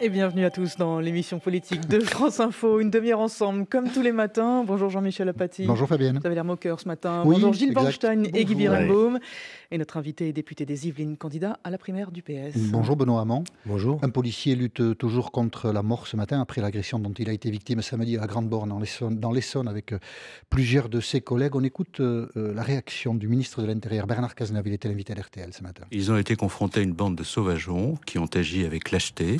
Et bienvenue à tous dans l'émission politique de France Info, une demi-heure ensemble, comme tous les matins. Bonjour Jean-Michel Apathy. Bonjour Fabienne. Vous avez l'air moqueur ce matin. Bonjour Gilles Bornstein et Guy Birenbaum. Et notre invité est député des Yvelines, candidat à la primaire du PS. Bonjour Benoît Hamon. Bonjour. Un policier lutte toujours contre la mort ce matin après l'agression dont il a été victime samedi à Grande-Borne, dans l'Essonne, avec euh, plusieurs de ses collègues. On écoute euh, euh, la réaction du ministre de l'Intérieur, Bernard Cazeneuve. Il était l'invité à l'RTL ce matin. Ils ont été confrontés à une bande de sauvageons qui ont agi avec lâcheté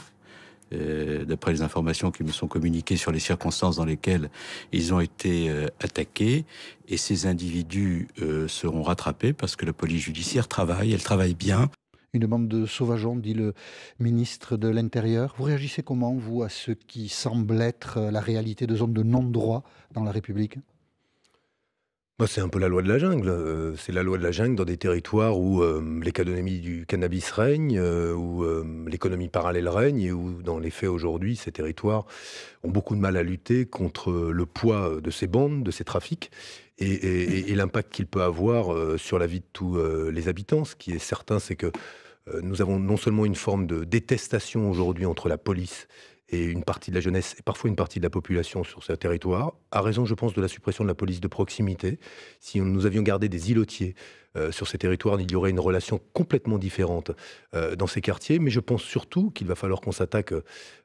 euh, d'après les informations qui me sont communiquées sur les circonstances dans lesquelles ils ont été euh, attaqués. Et ces individus euh, seront rattrapés parce que la police judiciaire travaille, elle travaille bien une bande de sauvageons, dit le ministre de l'Intérieur. Vous réagissez comment, vous, à ce qui semble être la réalité de zones de non-droit dans la République bah, c'est un peu la loi de la jungle. Euh, c'est la loi de la jungle dans des territoires où euh, l'économie du cannabis règne, euh, où l'économie parallèle règne et où, dans les faits aujourd'hui, ces territoires ont beaucoup de mal à lutter contre le poids de ces bandes, de ces trafics et, l'impact qu'il peut avoir sur la vie de tous les habitants. Ce qui est certain, c'est que nous avons non seulement une forme de détestation aujourd'hui entre la police et une partie de la jeunesse et parfois une partie de la population sur ces territoires, à raison, je pense, de la suppression de la police de proximité. Si nous avions gardé des îlotiers euh, sur ces territoires, il y aurait une relation complètement différente euh, dans ces quartiers. Mais je pense surtout qu'il va falloir qu'on s'attaque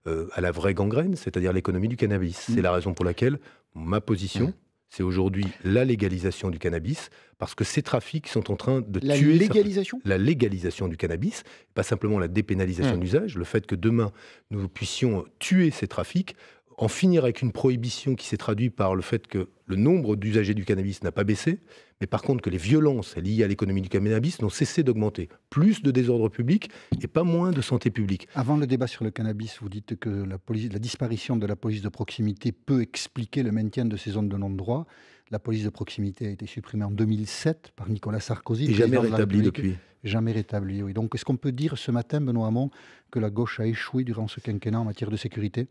euh, à la vraie gangrène, c'est-à-dire l'économie du cannabis. C'est mmh. la raison pour laquelle ma position, mmh c'est aujourd'hui la légalisation du cannabis, parce que ces trafics sont en train de tuer... La légalisation La légalisation du cannabis, pas simplement la dépénalisation mmh. d'usage, le fait que demain nous puissions tuer ces trafics en finir avec une prohibition qui s'est traduite par le fait que le nombre d'usagers du cannabis n'a pas baissé, mais par contre que les violences liées à l'économie du cannabis n'ont cessé d'augmenter. Plus de désordre public et pas moins de santé publique. Avant le débat sur le cannabis, vous dites que la, disparition de la police de proximité peut expliquer le maintien de ces zones de non-droit. La police de proximité a été supprimée en 2007 par Nicolas Sarkozy. Et jamais rétablie depuis. Jamais rétablie, oui. Donc est-ce qu'on peut dire ce matin, Benoît Hamon, que la gauche a échoué durant ce quinquennat en matière de sécurité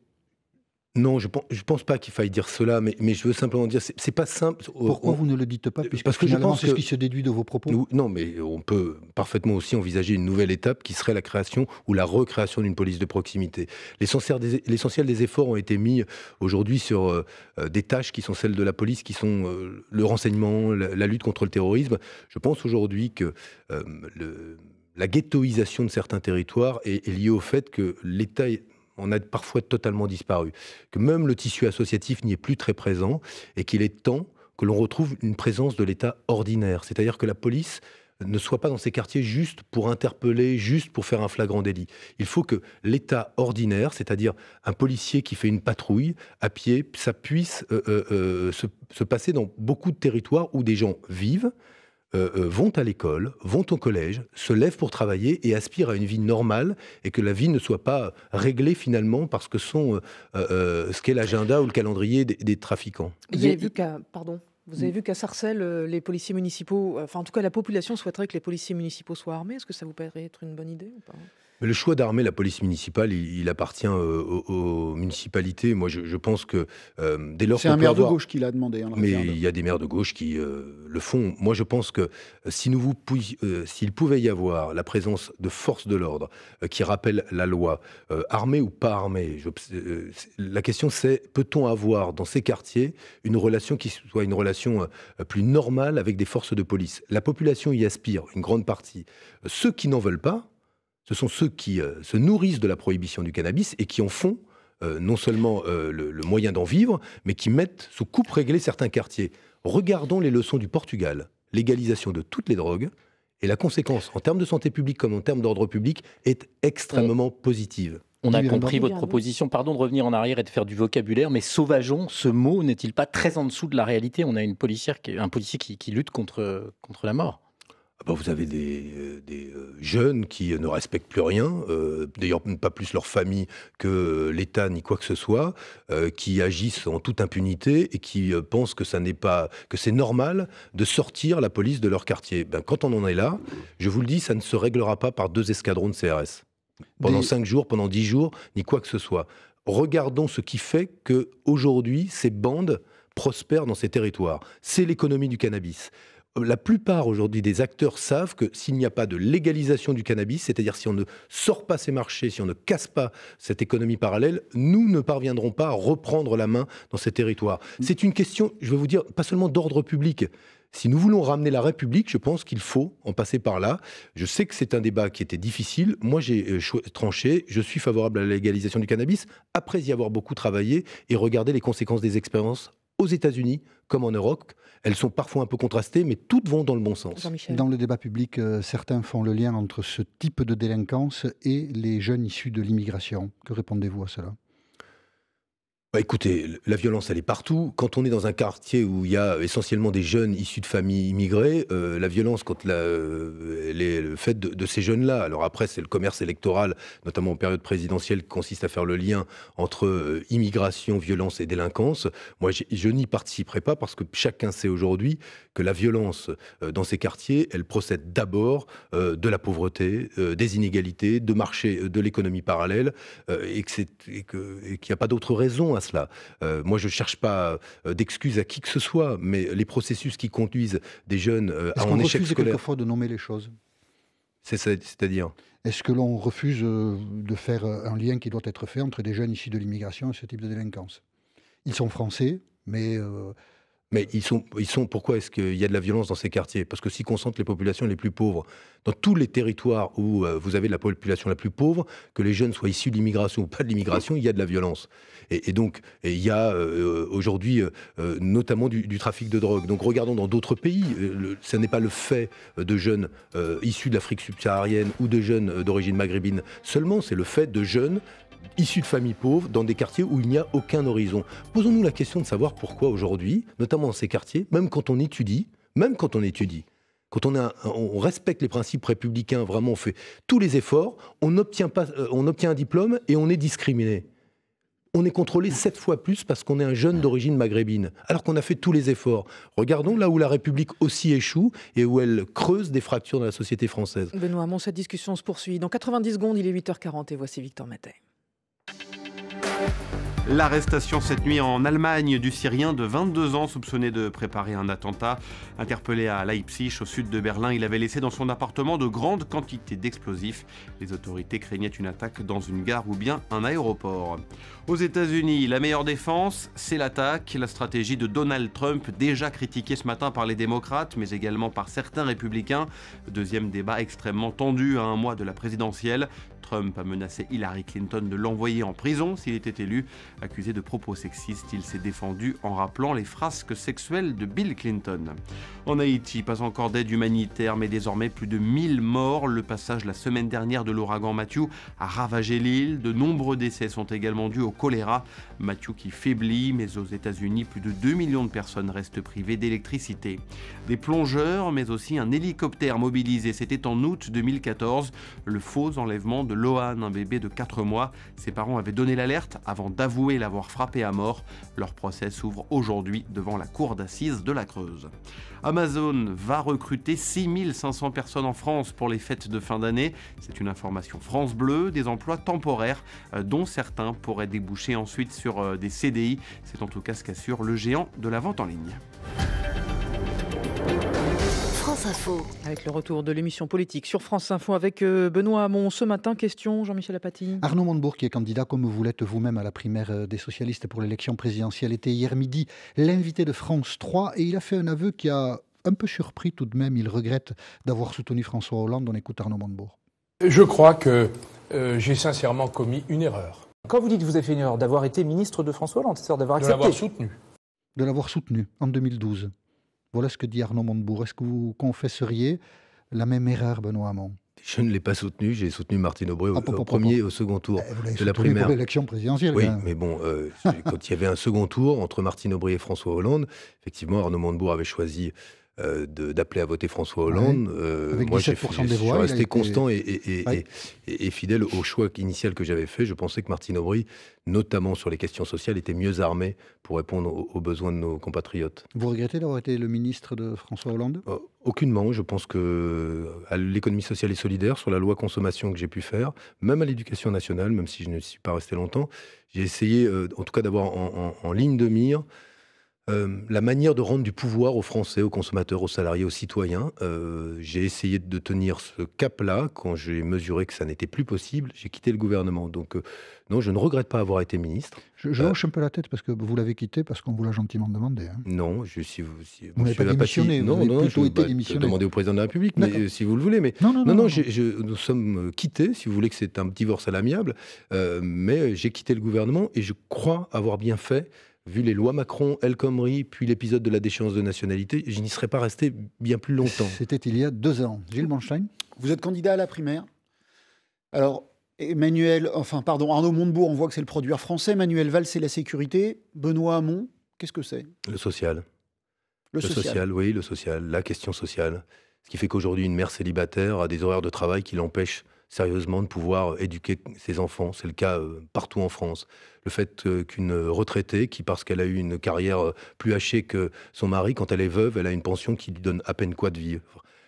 non, je pense, pense pas qu'il faille dire cela, mais, je veux simplement dire, c'est, pas simple. Pourquoi vous ne le dites pas Parce que je pense c'est ce qui se déduit de vos propos. non, mais on peut parfaitement aussi envisager une nouvelle étape qui serait la création ou la recréation d'une police de proximité. L'essentiel des, efforts ont été mis aujourd'hui sur euh, euh, des tâches qui sont celles de la police, qui sont euh, le renseignement, la, lutte contre le terrorisme. Je pense aujourd'hui que la ghettoisation de certains territoires est, liée au fait que l'État on a parfois totalement disparu, que même le tissu associatif n'y est plus très présent et qu'il est temps que l'on retrouve une présence de l'État ordinaire, c'est-à-dire que la police ne soit pas dans ces quartiers juste pour interpeller, juste pour faire un flagrant délit. Il faut que l'État ordinaire, c'est-à-dire un policier qui fait une patrouille à pied, ça puisse euh, euh, euh, se passer dans beaucoup de territoires où des gens vivent, euh, euh, vont à l'école, vont au collège, se lèvent pour travailler et aspirent à une vie normale et que la vie ne soit pas réglée finalement par ce que sont euh, ce qu'est l'agenda ou le calendrier des, trafiquants. Vous avez vu qu'à pardon. Vous avez mm. vu qu'à Sarcelles, les policiers municipaux, enfin en tout cas la population souhaiterait que les policiers municipaux soient armés. Est-ce que ça vous paraît être une bonne idée ou pas le choix d'armer la police municipale, il, appartient euh, aux, municipalités. Moi, je, pense que euh, dès C'est un maire de gauche qui l'a demandé. Hein, mais il y a des maires de gauche qui euh, le font. Moi, je pense que si nous vous s'il pouvait y avoir la présence de forces de l'ordre qui rappellent la loi, armées ou pas armées, la question c'est peut-on avoir dans ces quartiers une relation qui soit une relation plus normale avec des forces de police La population y aspire, une grande partie. Ceux qui n'en veulent pas, ce sont ceux qui euh, se nourrissent de la prohibition du cannabis et qui en font euh, non seulement euh, le, moyen d'en vivre, mais qui mettent sous coupe réglée certains quartiers. Regardons les leçons du Portugal, légalisation de toutes les drogues, et la conséquence, en termes de santé publique comme en termes d'ordre public, est extrêmement positive. On a compris votre proposition. Pardon de revenir en arrière et de faire du vocabulaire, mais sauvageons, ce mot n'est-il pas très en dessous de la réalité On a une un policier qui, lutte contre la mort. Ah bah, vous avez des, euh, euh, jeunes qui ne respectent plus rien, euh, d'ailleurs pas plus leur famille que l'État ni quoi que ce soit, qui agissent en toute impunité et qui pensent que ça n'est pas que c'est normal de sortir la police de leur quartier. Ben, quand on en est là, je vous le dis, ça ne se réglera pas par deux escadrons de CRS pendant cinq jours, pendant dix jours, ni quoi que ce soit. Regardons ce qui fait que aujourd'hui ces bandes prospèrent dans ces territoires. C'est l'économie du cannabis la plupart aujourd'hui des acteurs savent que s'il n'y a pas de légalisation du cannabis, c'est-à-dire si on ne sort pas ces marchés, si on ne casse pas cette économie parallèle, nous ne parviendrons pas à reprendre la main dans ces territoires. Mm. C'est une question, je vais vous dire, pas seulement d'ordre public. Si nous voulons ramener la République, je pense qu'il faut en passer par là. Je sais que c'est un débat qui était difficile. Moi, j'ai euh, tranché. Je suis favorable à la légalisation du cannabis après y avoir beaucoup travaillé et regarder les conséquences des expériences aux États-Unis comme en Europe. Elles sont parfois un peu contrastées, mais toutes vont dans le bon sens. Dans le débat public, euh, certains font le lien entre ce type de délinquance et les jeunes issus de l'immigration. Que répondez-vous à cela bah, écoutez, la violence, elle est partout. Quand on est dans un quartier où il y a essentiellement des jeunes issus de familles immigrées, euh, la violence, contre euh, le fait de, ces jeunes-là. Alors après, c'est le commerce électoral, notamment en période présidentielle, qui consiste à faire le lien entre euh, immigration, violence et délinquance. Moi, je n'y participerai pas parce que chacun sait aujourd'hui que la violence dans ces quartiers, elle procède d'abord de la pauvreté, des inégalités, de marché, de l'économie parallèle, et qu'il n'y a pas d'autre raison à euh, moi, je ne cherche pas euh, d'excuses à qui que ce soit, mais les processus qui conduisent des jeunes euh, à un échec scolaire. Quelquefois de nommer les choses. C'est-à-dire Est-ce que l'on refuse euh, de faire un lien qui doit être fait entre des jeunes issus de l'immigration et ce type de délinquance Ils sont français, mais mais ils sont, ils sont pourquoi est-ce qu'il y a de la violence dans ces quartiers Parce que s'y concentrent les populations les plus pauvres, dans tous les territoires où euh, vous avez la population la plus pauvre, que les jeunes soient issus de l'immigration ou pas de l'immigration, il y a de la violence. Et, donc, il y a euh, aujourd'hui euh, notamment du, du, trafic de drogue. Donc regardons dans d'autres pays, ce n'est pas le fait de jeunes issus de l'Afrique subsaharienne ou de jeunes d'origine maghrébine seulement, c'est le fait de jeunes issus de familles pauvres, dans des quartiers où il n'y a aucun horizon. Posons-nous la question de savoir pourquoi aujourd'hui, notamment dans ces quartiers, même quand on étudie, même quand on étudie, quand on, on respecte les principes républicains, vraiment on fait tous les efforts, on obtient, pas, euh, on obtient un diplôme et on est discriminé. On est contrôlé sept fois plus parce qu'on est un jeune d'origine maghrébine, alors qu'on a fait tous les efforts. Regardons là où la République aussi échoue et où elle creuse des fractures dans la société française. Benoît Hamon, cette discussion se poursuit. Dans 90 secondes, il est 8h40 et voici Victor Maté. L'arrestation cette nuit en Allemagne du Syrien de 22 ans soupçonné de préparer un attentat. Interpellé à Leipzig, au sud de Berlin, il avait laissé dans son appartement de grandes quantités d'explosifs. Les autorités craignaient une attaque dans une gare ou bien un aéroport. Aux États-Unis, la meilleure défense, c'est l'attaque. La stratégie de Donald Trump, déjà critiquée ce matin par les démocrates, mais également par certains républicains. Deuxième débat extrêmement tendu à un mois de la présidentielle. Trump a menacé Hillary Clinton de l'envoyer en prison s'il était élu. Accusé de propos sexistes, il s'est défendu en rappelant les frasques sexuelles de Bill Clinton. En Haïti, pas encore d'aide humanitaire, mais désormais plus de 1000 morts. Le passage la semaine dernière de l'ouragan Matthew a ravagé l'île. De nombreux décès sont également dus au choléra. Matthew qui faiblit, mais aux États-Unis, plus de 2 millions de personnes restent privées d'électricité. Des plongeurs, mais aussi un hélicoptère mobilisé. C'était en août 2014, le faux enlèvement de Lohan, un bébé de 4 mois. Ses parents avaient donné l'alerte avant d'avouer l'avoir frappé à mort. Leur procès s'ouvre aujourd'hui devant la cour d'assises de la Creuse. Amazon va recruter 6500 personnes en France pour les fêtes de fin d'année. C'est une information France Bleu, des emplois temporaires euh, dont certains pourraient déboucher ensuite sur euh, des CDI. C'est en tout cas ce qu'assure le géant de la vente en ligne. Avec le retour de l'émission politique sur France Info avec euh, Benoît Hamon. Ce matin, question Jean-Michel Apathy. Arnaud Montebourg, qui est candidat comme vous l'êtes vous-même à la primaire euh, des socialistes pour l'élection présidentielle, était hier midi l'invité de France 3 et il a fait un aveu qui a un peu surpris tout de même. Il regrette d'avoir soutenu François Hollande. On écoute Arnaud Montebourg. Je crois que euh, j'ai sincèrement commis une erreur. Quand vous dites que vous avez fait une erreur, d'avoir été ministre de François Hollande, c'est-à-dire d'avoir accepté. De l'avoir soutenu. De l'avoir soutenu en 2012. Voilà ce que dit Arnaud Montebourg. Est-ce que vous confesseriez la même erreur, Benoît Hamon je ne l'ai pas soutenu, j'ai soutenu Martine Aubry au, ah, premier et au second tour eh, de la primaire. l'élection présidentielle. Oui, mais bon, euh, quand il y avait un second tour entre Martine Aubry et François Hollande, effectivement, Arnaud Montebourg avait choisi euh, d'appeler à voter François Hollande. Euh, moi, j'ai resté constant et, fidèle au choix initial que j'avais fait. Je pensais que Martine Aubry, notamment sur les questions sociales, était mieux armée pour répondre aux, besoins de nos compatriotes. Vous regrettez d'avoir été le ministre de François Hollande euh, Aucunement. Je pense que à l'économie sociale et solidaire, sur la loi consommation que j'ai pu faire, même à l'éducation nationale, même si je ne suis pas resté longtemps, j'ai essayé, en tout cas, d'avoir en ligne de mire euh, la manière de rendre du pouvoir aux Français, aux consommateurs, aux salariés, aux citoyens. Euh, j'ai essayé de tenir ce cap-là. Quand j'ai mesuré que ça n'était plus possible, j'ai quitté le gouvernement. Donc, euh, non, je ne regrette pas avoir été ministre. Je, hoche un peu la tête parce que vous l'avez quitté parce qu'on vous l'a gentiment demandé. Hein. Non, je, suis... — vous, vous n'avez pas démissionné. non, vous non, plutôt au président de la République, mais, si vous le voulez. Mais non, non, non, nous sommes quittés. Si vous voulez que c'est un divorce à l'amiable, mais j'ai quitté le gouvernement et je crois avoir bien fait vu les lois Macron, El Khomri, puis l'épisode de la déchéance de nationalité, je n'y serais pas resté bien plus longtemps. C'était il y a deux ans. Gilles Manstein Vous êtes candidat à la primaire. Alors, Emmanuel, enfin, pardon, Arnaud Montebourg, on voit que c'est le producteur français. Manuel Valls, c'est la sécurité. Benoît Hamon, qu'est-ce que c'est Le social. Le, social. oui, le social, la question sociale. Ce qui fait qu'aujourd'hui, une mère célibataire a des horaires de travail qui l'empêchent sérieusement de pouvoir euh, éduquer ses enfants. C'est le cas euh, partout en France. Le fait euh, qu'une retraitée, qui parce qu'elle a eu une carrière plus hachée que son mari, quand elle est veuve, elle a une pension qui lui donne à peine quoi de vivre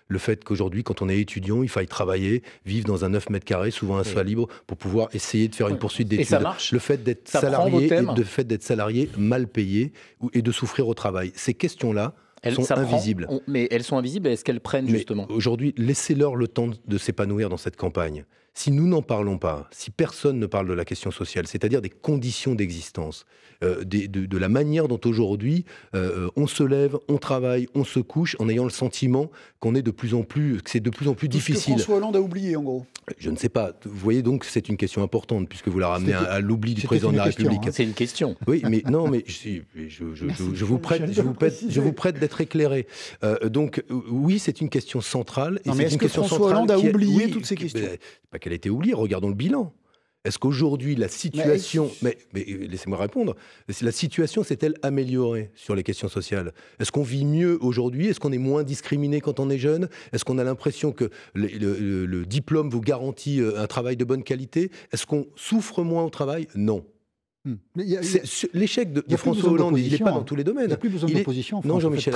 le fait qu'aujourd'hui, quand on est étudiant, il faille travailler, vivre dans un 9 mètres carrés, souvent un soin libre, pour pouvoir essayer de faire une poursuite d'études. marche. Le fait d'être salarié, le fait d'être salarié mal payé et de souffrir au travail. Ces questions-là elles, sont invisibles. mais elles sont invisibles, est-ce qu'elles prennent justement Aujourd'hui, laissez-leur le temps de s'épanouir dans cette campagne si nous n'en parlons pas, si personne ne parle de la question sociale, c'est-à-dire des conditions d'existence, euh, de, la manière dont aujourd'hui euh, euh, on se lève, on travaille, on se couche, en ayant le sentiment qu'on est de plus en plus, que c'est de plus en plus difficile. Ce François Hollande a oublié en gros. Je ne sais pas. Vous voyez donc, c'est une question importante puisque vous la ramenez à, l'oubli du président de la République. Hein. C'est une question. Oui, mais non, mais je, vous prête, je vous prête, d'être éclairé. donc oui, c'est une question centrale. Et non, mais est-ce que François Hollande a oublié toutes ces questions ben, qu'elle a été oubliée. Regardons le bilan. Est-ce qu'aujourd'hui, la situation. Mais, laissez-moi répondre. La situation s'est-elle améliorée sur les questions sociales Est-ce qu'on vit mieux aujourd'hui Est-ce qu'on est moins discriminé quand on est jeune Est-ce qu'on a l'impression que le, diplôme vous garantit euh, un travail de bonne qualité Est-ce qu'on souffre moins au travail Non. L'échec de, François Hollande, il n'est pas dans tous les domaines. Il n'y a plus besoin d'opposition. Non, Jean-Michel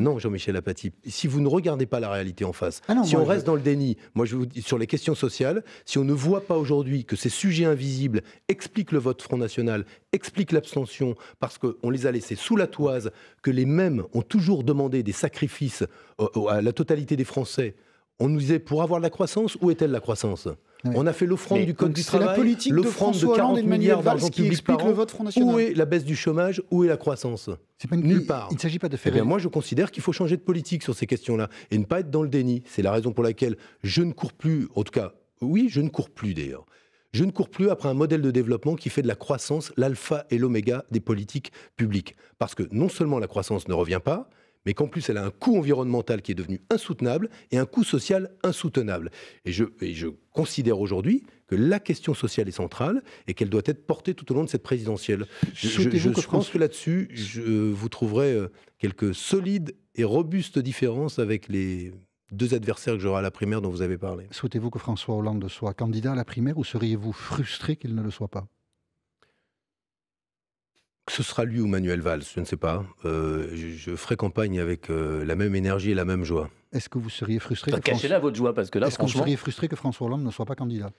Non, Jean-Michel Apathy. Si vous ne regardez pas la réalité en face, ah si on reste dans le déni, moi je vous dis sur les questions sociales, si on ne voit pas aujourd'hui que ces sujets invisibles expliquent le vote Front National, expliquent l'abstention, parce qu'on les a laissés sous la toise, que les mêmes ont toujours demandé des sacrifices euh, à la totalité des Français on nous disait pour avoir la croissance, où est-elle la croissance On a fait l'offrande du code du travail, politique l'offrande de, de 40 milliards d'argent public qui explique Le vote Où est la baisse du chômage Où est la croissance Nulle part. Il ne s'agit pas de faire. Eh bien, moi, je considère qu'il faut changer de politique sur ces questions-là et ne pas être dans le déni. C'est la raison pour laquelle je ne cours plus, en tout cas, oui, je ne cours plus d'ailleurs. Je ne cours plus après un modèle de développement qui fait de la croissance l'alpha et l'oméga des politiques publiques. Parce que non seulement la croissance ne revient pas, mais qu'en plus elle a un coût environnemental qui est devenu insoutenable et un coût social insoutenable. Et je, je considère aujourd'hui que la question sociale est centrale et qu'elle doit être portée tout au long de cette présidentielle. Je, pense que là-dessus, je vous trouverai euh, quelques solides et robustes différences avec les deux adversaires que j'aurai à la primaire dont vous avez parlé. Souhaitez-vous que François Hollande soit candidat à la primaire ou seriez-vous frustré qu'il ne le soit pas ce sera lui ou Manuel Valls, je ne sais pas. Euh, je, ferai campagne avec euh, la même énergie et la même joie. Est-ce que vous seriez frustré Cachez votre joie, parce que là, Est-ce vous seriez frustré que François Hollande ne soit pas candidat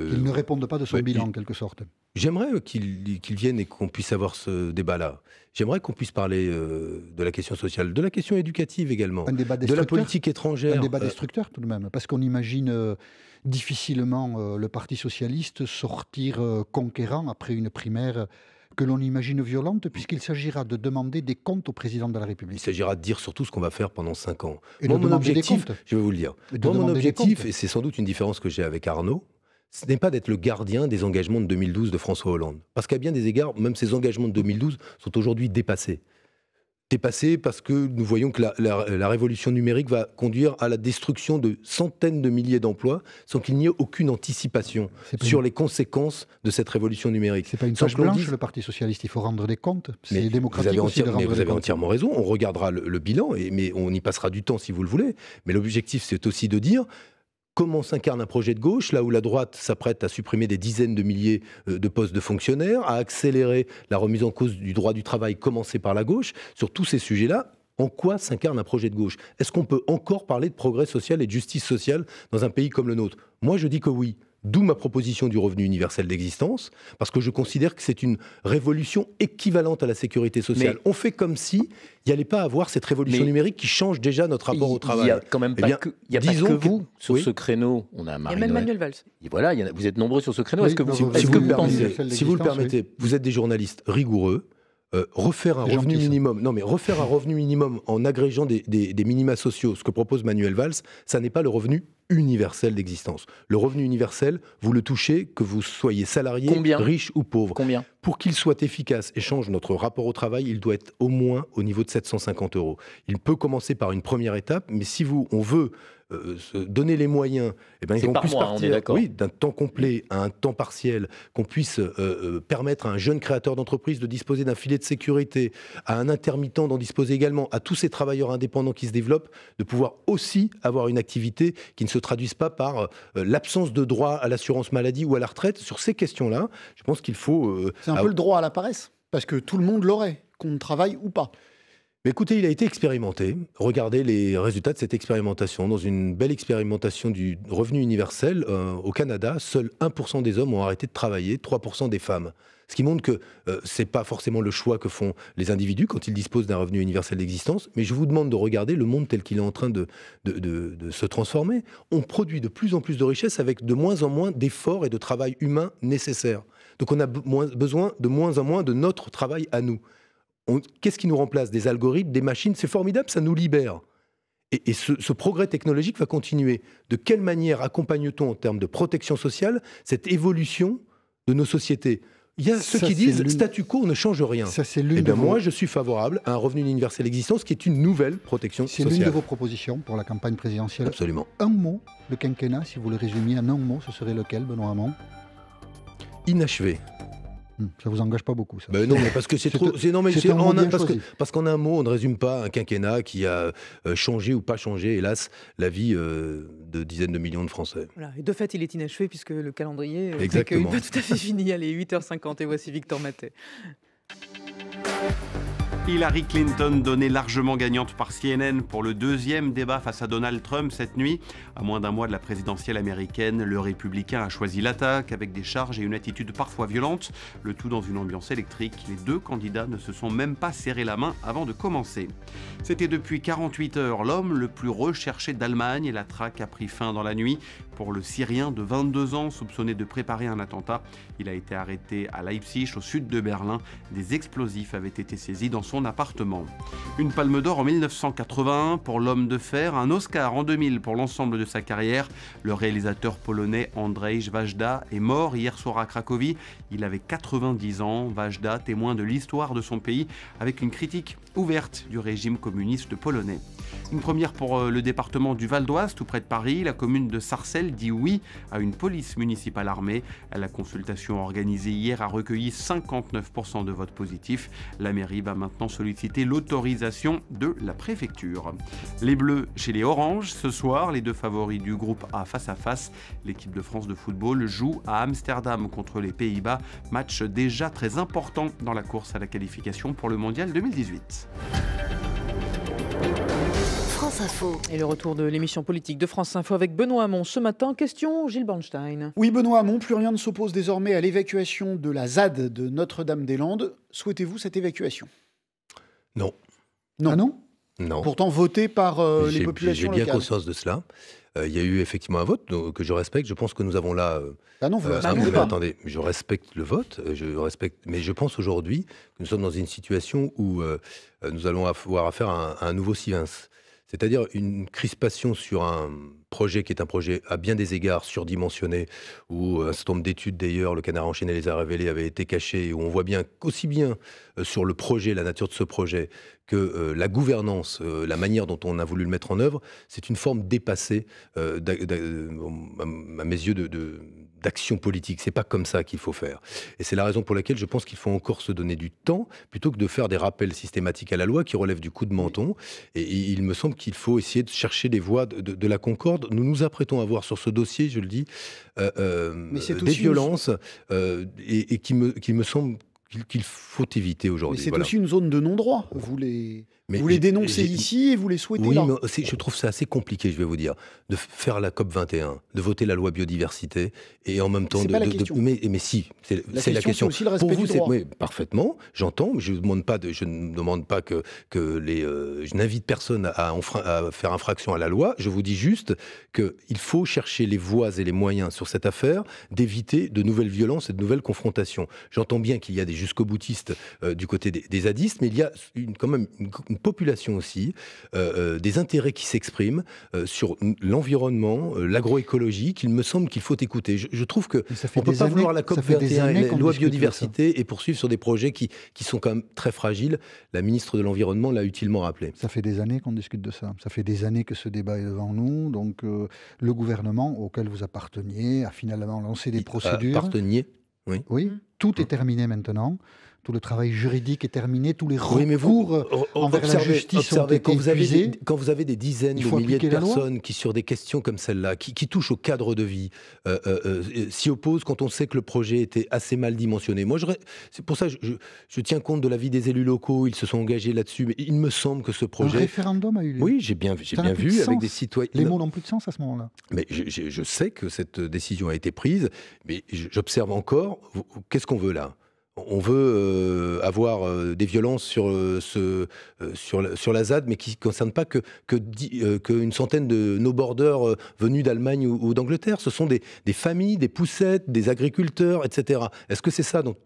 euh, Il ne réponde pas de son bilan, en quelque sorte J'aimerais qu'il, qu'il vienne et qu'on puisse avoir ce débat-là. J'aimerais qu'on puisse parler de la question sociale, de la question éducative également, un de la politique étrangère. Un débat destructeur tout de même, parce qu'on imagine difficilement le Parti socialiste sortir conquérant après une primaire que l'on imagine violente, puisqu'il s'agira de demander des comptes au président de la République. Il s'agira de dire surtout ce qu'on va faire pendant cinq ans. Et mon objectif, je vais vous le dire. mon objectif, et c'est sans doute une différence que j'ai avec Arnaud, ce n'est pas d'être le gardien des engagements de 2012 de François Hollande. Parce qu'à bien des égards, même ces engagements de 2012 sont aujourd'hui dépassés passé parce que nous voyons que la, révolution numérique va conduire à la destruction de centaines de milliers d'emplois sans qu'il n'y ait aucune anticipation sur les conséquences de cette révolution numérique. C'est pas une blanche, le Parti socialiste, il faut rendre des comptes. vous avez, entièrement raison, on regardera le, bilan, mais on y passera du temps si vous le voulez. Mais l'objectif, c'est aussi de dire, comment s'incarne un projet de gauche, là où la droite s'apprête à supprimer des dizaines de milliers euh, de postes de fonctionnaires, à accélérer la remise en cause du droit du travail commencé par la gauche, sur tous ces sujets-là, en quoi s'incarne un projet de gauche Est-ce qu'on peut encore parler de progrès social et de justice sociale dans un pays comme le nôtre Moi, je dis que oui. D'où ma proposition du revenu universel d'existence, parce que je considère que c'est une révolution équivalente à la sécurité sociale. on fait comme si il n'y allait pas avoir cette révolution numérique qui change déjà notre rapport au travail. Il n'y a quand même eh pas, que, vous sur ce créneau. On a, il même Manuel Valls. voilà, vous êtes nombreux sur ce créneau. que vous, si, vous, le permettez, vous êtes des journalistes rigoureux. Euh, refaire un revenu minimum, non mais refaire un revenu minimum en agrégeant des, des minima sociaux, ce que propose Manuel Valls, ça n'est pas le revenu universel d'existence. Le revenu universel, vous le touchez, que vous soyez salarié, riche ou pauvre. Combien Pour qu'il soit efficace et change notre rapport au travail, il doit être au moins au niveau de 750 euros. Il peut commencer par une première étape, mais si vous, on veut euh, donner les moyens, eh ben, qu'on hein, puisse partir d'un temps complet à un temps partiel, qu'on puisse euh, euh, permettre à un jeune créateur d'entreprise de disposer d'un filet de sécurité, à un intermittent d'en disposer également, à tous ces travailleurs indépendants qui se développent, de pouvoir aussi avoir une activité qui ne se traduise pas par l'absence de droit à l'assurance maladie ou à la retraite. Sur ces questions-là, je pense qu'il faut... C'est un peu le droit à la paresse, parce que tout le monde l'aurait, qu'on travaille ou pas. Écoutez, il a été expérimenté. Regardez les résultats de cette expérimentation. Dans une belle expérimentation du revenu universel euh, au Canada, seuls 1% des hommes ont arrêté de travailler, 3% des femmes. Ce qui montre que euh, ce n'est pas forcément le choix que font les individus quand ils disposent d'un revenu universel d'existence, mais je vous demande de regarder le monde tel qu'il est en train de, se transformer. On produit de plus en plus de richesses avec de moins en moins d'efforts et de travail humain nécessaires. Donc on a besoin de moins en moins de notre travail à nous qu'est-ce qui nous remplace Des algorithmes, des machines C'est formidable, ça nous libère. Et, ce, progrès technologique va continuer. De quelle manière accompagne-t-on en termes de protection sociale cette évolution de nos sociétés il y a ceux qui disent statu quo ne change rien. Ça, c'est l'une eh bien, moi, je suis favorable à un revenu universel existant, qui est une nouvelle protection sociale. C'est l'une de vos propositions pour la campagne présidentielle. Absolument. Un mot, le quinquennat, si vous le résumiez en un mot, ce serait lequel, Benoît Hamon Inachevé. Hmm. Ça vous engage pas beaucoup, ça. Ben non, mais parce que c'est trop. non, mais parce, qu'en un mot, on ne résume pas un quinquennat qui a euh, changé ou pas changé, hélas, la vie euh, de dizaines de millions de Français. Et de fait, il est inachevé puisque le calendrier euh, n'est tout à fait fini. Allez, 8h50 et voici Victor Matet. Hillary Clinton, donnée largement gagnante par CNN pour le deuxième débat face à Donald Trump cette nuit. À moins d'un mois de la présidentielle américaine, le républicain a choisi l'attaque avec des charges et une attitude parfois violente, le tout dans une ambiance électrique. Les deux candidats ne se sont même pas serrés la main avant de commencer. C'était depuis 48 heures l'homme le plus recherché d'Allemagne et la traque a pris fin dans la nuit pour le Syrien de 22 ans soupçonné de préparer un attentat. Il a été arrêté à Leipzig, au sud de Berlin. Des explosifs avaient été saisis dans son appartement. Une Palme d'Or en 1981 pour L'Homme de Fer, un Oscar en 2000 pour l'ensemble de sa carrière. Le réalisateur polonais Andrzej Wajda est mort hier soir à Cracovie. Il avait 90 ans. Wajda, témoin de l'histoire de son pays, avec une critique ouverte du régime communiste polonais. Une première pour euh, le département du Val d'Oise, tout près de Paris. La commune de Sarcelles dit oui à une police municipale armée. La consultation organisée hier a recueilli 59% de votes positifs. La mairie va maintenant solliciter l'autorisation de la préfecture. Les Bleus chez les Oranges, ce soir, les deux favoris du groupe A face à face. L'équipe de France de football joue à Amsterdam contre les Pays-Bas, match déjà très important dans la course à la qualification pour le Mondial 2018. Et le retour de l'émission politique de France Info avec Benoît Hamon. Ce matin, question Gilles Bornstein. Oui, Benoît Hamon, plus rien ne s'oppose désormais à l'évacuation de la ZAD de Notre-Dame-des-Landes. Souhaitez-vous cette évacuation non. Non. Ah non non. Pourtant voté par euh, les populations locales. J'ai bien conscience de cela. Euh, il y a eu effectivement un vote que je respecte. Je pense que nous avons là. Euh, ah non, vous ne ah pas. Attendez, je respecte le vote. Je respecte, mais je pense aujourd'hui que nous sommes dans une situation où nous allons avoir affaire à faire à un nouveau silence, c'est-à-dire une crispation sur un projet qui est un projet à bien des égards surdimensionné, où euh, un certain nombre d'études d'ailleurs, le canard enchaîné les a révélées, avait été caché, où on voit bien qu'aussi bien euh, sur le projet, la nature de ce projet, que euh, la gouvernance, la manière dont on a voulu le mettre en œuvre, c'est une forme dépassée, à mes yeux, d'action de, d'action politique. C'est pas comme ça qu'il faut faire. Et c'est la raison pour laquelle je pense qu'il faut encore se donner du temps, plutôt que de faire des rappels systématiques à la loi qui relèvent du coup de menton. Et, il me semble qu'il faut essayer de chercher des voies de la concorde nous nous apprêtons à voir sur ce dossier, je le dis, euh, euh, des violences euh, et, qui, me, qui me semble qu'il faut éviter aujourd'hui. c'est aussi une zone de non-droit. Vous les, vous les dénoncez ici et vous les souhaitez oui, là. Mais je trouve ça assez compliqué, je vais vous dire, de faire la COP 21, de voter la loi biodiversité et en même temps de, pas la de, mais, si, c'est la, la, question. Aussi le Pour vous, c'est oui, parfaitement. J'entends, je demande pas de, je ne demande pas que que les, euh, je n'invite personne à, à, faire infraction à la loi. Je vous dis juste que il faut chercher les voies et les moyens sur cette affaire d'éviter de nouvelles violences et de nouvelles confrontations. J'entends bien qu'il y a des jusqu'au boutiste euh, du côté des, zadistes, mais il y a une, quand même une, population aussi, euh, euh, des intérêts qui s'expriment sur l'environnement, l'agroécologie, qu'il me semble qu'il faut écouter. Je, trouve qu'on ne peut pas vouloir la COP 21 et la loi biodiversité et poursuivre sur des projets qui, qui sont quand même très fragiles. La ministre de l'Environnement l'a utilement rappelé. Ça fait des années qu'on discute de ça. Ça fait des années que ce débat est devant nous. Donc le gouvernement auquel vous apparteniez a finalement lancé des procédures. Apparteniez oui. Mmh. Tout est mmh. terminé maintenant tout le travail juridique est terminé, tous les recours mais vous, euh, envers la justice ont été quand vous, avez quand vous avez des dizaines de milliers de personnes qui, sur des questions comme celle-là, qui, touchent au cadre de vie, euh, euh, s'y opposent quand on sait que le projet était assez mal dimensionné. Moi, c'est pour ça que je, tiens compte de l'avis des élus locaux, ils se sont engagés là-dessus, mais il me semble que ce projet... Un référendum a eu lieu. Oui, j'ai bien, j'ai bien vu, avec des citoyens... Les mots n'ont plus de sens à ce moment-là. Mais je sais que cette décision a été prise, mais j'observe encore, qu'est-ce qu'on veut là on veut euh, avoir euh, des violences sur, euh, ce, sur, la, sur la ZAD, mais qui ne concernent pas qu'une que, centaine de nos bordeurs venus d'Allemagne ou, d'Angleterre. Ce sont des, familles, des poussettes, des agriculteurs, etc. Est-ce que c'est ça donc,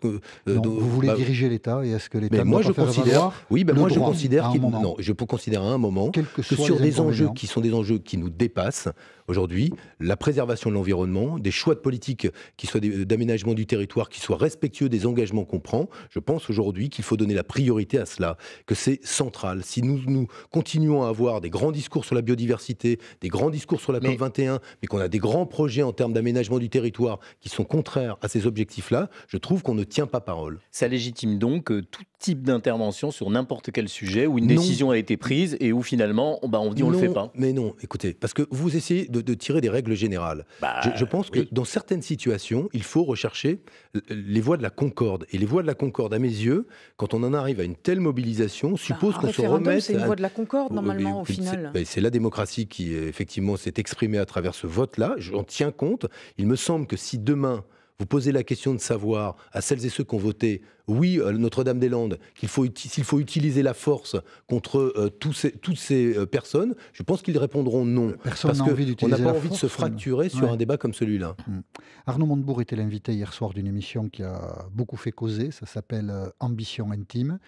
Vous voulez bah, diriger l'État et est-ce que l'État bah, moi, je considère, oui, moi je considère, oui, je non, je à un moment que, que sur des enjeux qui sont des enjeux qui nous dépassent aujourd'hui, la préservation de l'environnement, des choix de politique qui soient d'aménagement du territoire, qui soient respectueux des engagements comprend. Je pense aujourd'hui qu'il faut donner la priorité à cela, que c'est central. Si nous, nous continuons à avoir des grands discours sur la biodiversité, des grands discours sur la COP 21, mais qu'on a des grands projets en termes d'aménagement du territoire qui sont contraires à ces objectifs-là, je trouve qu'on ne tient pas parole. Ça légitime donc tout type d'intervention sur n'importe quel sujet où une décision a été prise et où finalement on, bah, on dit on ne le fait pas Mais non, écoutez, parce que vous essayez de, tirer des règles générales. Bah, je, pense que dans certaines situations, il faut rechercher euh, les voies de la concorde. Et les voies de la concorde, à mes yeux, quand on en arrive à une telle mobilisation, bah, suppose qu'on se remette. C'est une voie de la concorde, oh, normalement, au final. Ben, c'est la démocratie qui, effectivement, s'est exprimée à travers ce vote-là. J'en tiens compte. Il me semble que si demain, vous posez la question de savoir à celles et ceux qui ont voté oui euh, Notre-Dame-des-Landes, qu'il s'il faut utiliser la force contre euh, toutes ces euh, personnes, je pense qu'ils répondront non. Personne parce qu'on n'a pas envie de se fracturer sur un débat comme celui-là. Mm. Arnaud Montebourg était l'invité hier soir d'une émission qui a beaucoup fait causer, ça s'appelle Ambition intime.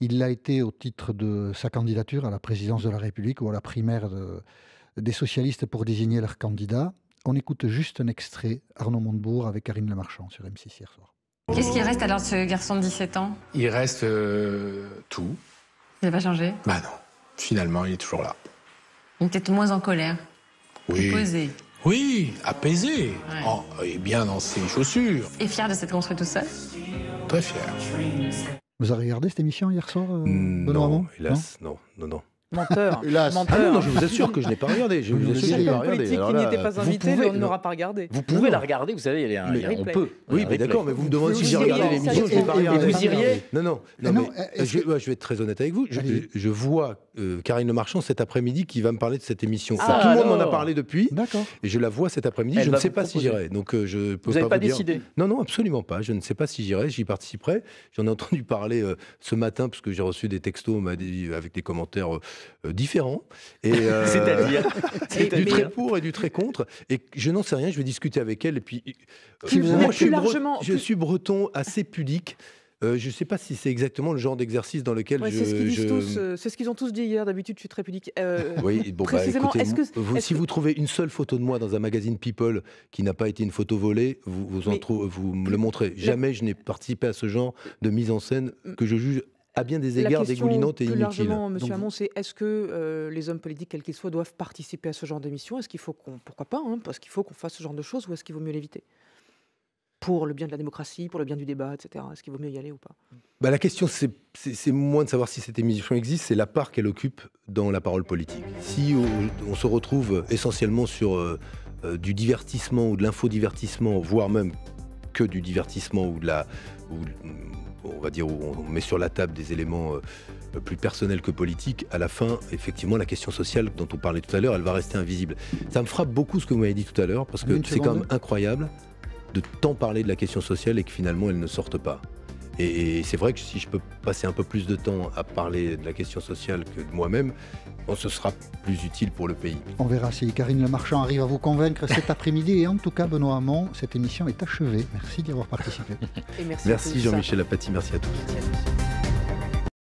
Il l'a été au titre de sa candidature à la présidence de la République ou à la primaire des socialistes pour désigner leur candidat. On écoute juste un extrait, Arnaud Montebourg avec Karine Lamarchand sur M6 hier soir. Qu'est-ce qu'il reste alors ce garçon de 17 ans Il reste euh, tout. Il n'a pas changé Bah non. Finalement, il est toujours là. Il est moins en colère. Oui. Posé. Oui, apaisé. Oh, et bien dans ses chaussures. Et fier de s'être construit tout seul Très fier. Vous avez regardé cette émission hier soir, euh, hmm, Non, hélas, non, non, non. Menteur. Ah je vous assure que je n'ai pas regardé. Je vous assure que je n'ai pas regardé. Vous pouvez la regarder, vous savez, il y a un, replay. on peut. Oui, mais d'accord, mais vous me demandez si j'ai regardé l'émission, je ah, n'ai pas regardé. Vous iriez Non, non, non, mais euh, je, vais être très honnête avec vous. Je, vois euh, Karine Le Marchand cet après-midi qui va me parler de cette émission. Ah, Tout le monde m'en a parlé depuis. D'accord. Et je la vois cet après-midi. Je ne sais pas si j'irai. Donc euh, je peux pas vous pas décidé Non, non, absolument pas. Je ne sais pas si j'irai. J'y participerai. J'en ai entendu parler ce matin parce que j'ai reçu des textos. avec des commentaires euh, différents. Euh, et, C'est-à-dire Du très pour et du très contre. Et je n'en sais rien, je vais discuter avec elle. Et puis, euh, je, suis je suis breton assez pudique. je ne sais pas si c'est exactement le genre d'exercice dans lequel ouais, je. C'est ce qu'ils ont tous dit hier. D'habitude, je suis très pudique. oui, bon, Bah, si vous trouvez une seule photo de moi dans un magazine People qui n'a pas été une photo volée, vous, vous, vous me le montrez. Jamais je n'ai participé à ce genre de mise en scène que je juge à bien des égards dégoulinante et inutile. largement, M. Hamon, c'est est-ce que euh, les hommes politiques, quels qu'ils soient, doivent participer à ce genre d'émission Est-ce qu'il faut qu'on... Pourquoi pas hein, Parce qu'il faut qu'on fasse ce genre de choses ou est-ce qu'il vaut mieux l'éviter pour le bien de la démocratie, pour le bien du débat, etc. Est-ce qu'il vaut mieux y aller ou pas bah, La question, c'est, moins de savoir si cette émission existe, c'est la part qu'elle occupe dans la parole politique. Si on, se retrouve essentiellement sur euh, euh, du divertissement ou de l'infodivertissement, voire même que du divertissement ou de la on va dire, où on met sur la table des éléments euh, plus personnels que politiques, à la fin, effectivement, la question sociale dont on parlait tout à l'heure, elle va rester invisible. Ça me frappe beaucoup ce que vous m'avez dit tout à l'heure, parce que c'est quand même incroyable de tant parler de la question sociale et que finalement elle ne sorte pas. Et c'est vrai que si je peux passer un peu plus de temps à parler de la question sociale que de moi-même, ce sera plus utile pour le pays. On verra si Karine Le Marchand arrive à vous convaincre cet après-midi. Et en tout cas, Benoît Hamon, cette émission est achevée. Merci d'y avoir participé. merci, Jean-Michel Apathy. Merci à tous.